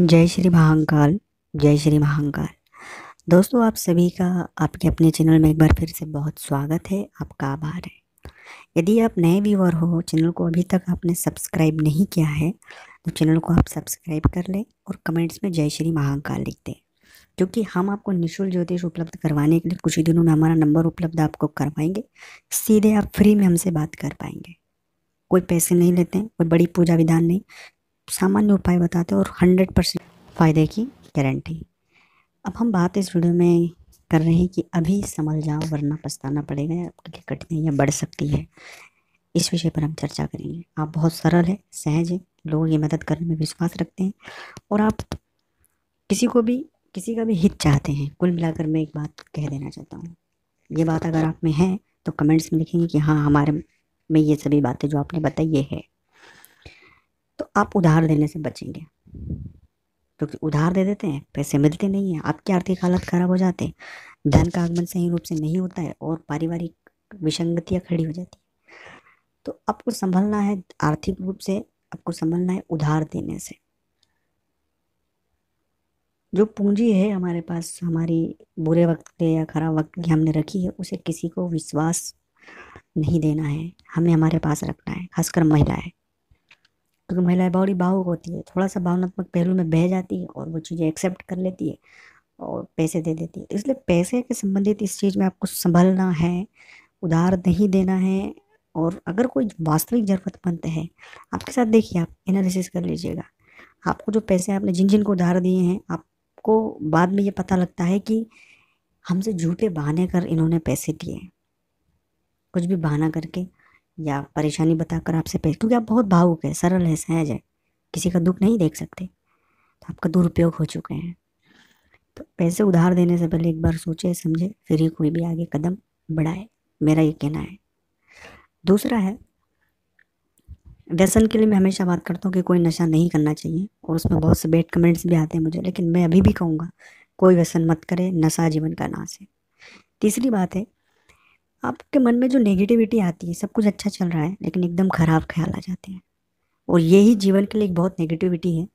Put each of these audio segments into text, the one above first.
जय श्री महाकाल जय श्री महाकाल दोस्तों आप सभी का आपके अपने चैनल में एक बार फिर से बहुत स्वागत है आपका आभार है यदि आप नए व्यूअर हो चैनल को अभी तक आपने सब्सक्राइब नहीं किया है तो चैनल को आप सब्सक्राइब कर लें और कमेंट्स में जय श्री महाकाल लिख दें क्योंकि हम आपको निःशुल्क ज्योतिष उपलब्ध करवाने के लिए कुछ ही दिनों में हमारा नंबर उपलब्ध आपको करवाएंगे सीधे आप फ्री में हमसे बात कर पाएंगे कोई पैसे नहीं लेते हैं कोई बड़ी पूजा विधान नहीं सामान्य उपाय बताते हैं और हंड्रेड परसेंट फ़ायदे की गारंटी अब हम बात इस वीडियो में कर रहे हैं कि अभी संभल जाओ वरना पछताना पड़ेगा या आपके लिए कठिनाइयाँ बढ़ सकती है इस विषय पर हम चर्चा करेंगे आप बहुत सरल है सहज है लोग ये मदद करने में विश्वास रखते हैं और आप किसी को भी किसी का भी हित चाहते हैं कुल मिलाकर मैं एक बात कह देना चाहता हूँ ये बात अगर आप में है तो कमेंट्स में लिखेंगे कि हाँ हमारे में ये सभी बातें जो आपने बताई ये है आप उधार देने से बचेंगे क्योंकि तो उधार दे देते हैं पैसे मिलते नहीं हैं आपकी आर्थिक हालत खराब हो जाते हैं धन का आगमन सही रूप से नहीं होता है और पारिवारिक विसंगतियाँ खड़ी हो जाती हैं तो आपको संभलना है आर्थिक रूप से आपको संभलना है उधार देने से जो पूंजी है हमारे पास हमारी बुरे वक्त के या खराब वक्त की हमने रखी है उसे किसी को विश्वास नहीं देना है हमें हमारे पास रखना है खासकर महिलाएं क्योंकि महिलाएं बड़ी भावुक होती है थोड़ा सा भावनात्मक पहलू में बह जाती है और वो चीज़ें एक्सेप्ट कर लेती है और पैसे दे देती है तो इसलिए पैसे के संबंधित इस चीज़ में आपको संभलना है उधार नहीं देना है और अगर कोई वास्तविक ज़रूरतमंद है आपके साथ देखिए आप एनालिसिस कर लीजिएगा आपको जो पैसे आपने जिन जिन को उधार दिए हैं आपको बाद में ये पता लगता है कि हमसे झूठे बहाने कर इन्होंने पैसे दिए कुछ भी बहाना करके या परेशानी बताकर आपसे पैसे क्योंकि आप बहुत भावुक है सरल है सहज है किसी का दुख नहीं देख सकते तो आपका दुरुपयोग हो चुके हैं तो पैसे उधार देने से पहले एक बार सोचे समझे फिर ही कोई भी आगे कदम बढ़ाए मेरा ये कहना है दूसरा है व्यसन के लिए मैं हमेशा बात करता हूँ कि कोई नशा नहीं करना चाहिए और उसमें बहुत से बेड कमेंट्स भी आते हैं मुझे लेकिन मैं अभी भी कहूँगा कोई व्यसन मत करे नशा जीवन का नाश है तीसरी बात है आपके मन में जो नेगेटिविटी आती है सब कुछ अच्छा चल रहा है लेकिन एकदम ख़राब ख्याल आ जाते हैं और यही जीवन के लिए एक बहुत नेगेटिविटी है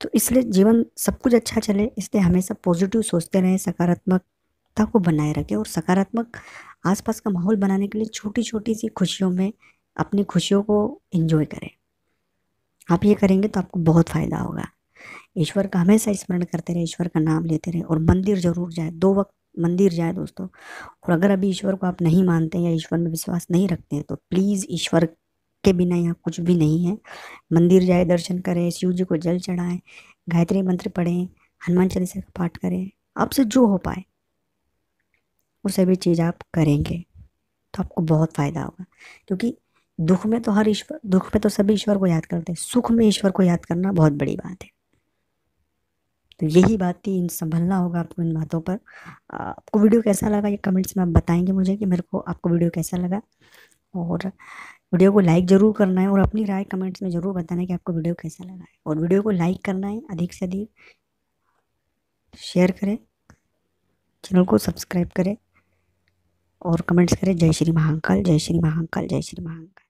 तो इसलिए जीवन सब कुछ अच्छा चले इसलिए हमेशा पॉजिटिव सोचते रहें सकारात्मकता को बनाए रखें और सकारात्मक आसपास का माहौल बनाने के लिए छोटी छोटी सी खुशियों में अपनी खुशियों को इन्जॉय करें आप ये करेंगे तो आपको बहुत फ़ायदा होगा ईश्वर का हमेशा स्मरण करते रहे ईश्वर का नाम लेते रहे और मंदिर ज़रूर जाए दो वक्त मंदिर जाए दोस्तों और अगर अभी ईश्वर को आप नहीं मानते या ईश्वर में विश्वास नहीं रखते हैं तो प्लीज़ ईश्वर के बिना यहाँ कुछ भी नहीं है मंदिर जाए दर्शन करें शिव जी को जल चढ़ाएं गायत्री मंत्र पढ़ें हनुमान चालीसा का पाठ करें आपसे जो हो पाए वो सभी चीज़ आप करेंगे तो आपको बहुत फ़ायदा होगा क्योंकि दुख में तो हर ईश्वर दुख में तो सभी ईश्वर को याद करते हैं सुख में ईश्वर को याद करना बहुत बड़ी बात है तो यही बात थी इन संभलना होगा आपको इन बातों पर आपको वीडियो कैसा लगा ये कमेंट्स में आप बताएंगे मुझे कि मेरे को आपको वीडियो कैसा लगा और वीडियो को लाइक ज़रूर करना है और अपनी राय कमेंट्स में ज़रूर बताना है कि आपको वीडियो कैसा लगा है और वीडियो को लाइक करना है अधिक से अधिक शेयर करें चैनल को सब्सक्राइब करें और कमेंट्स करें जय श्री महाकाल जय श्री महाकाल जय श्री महाकाल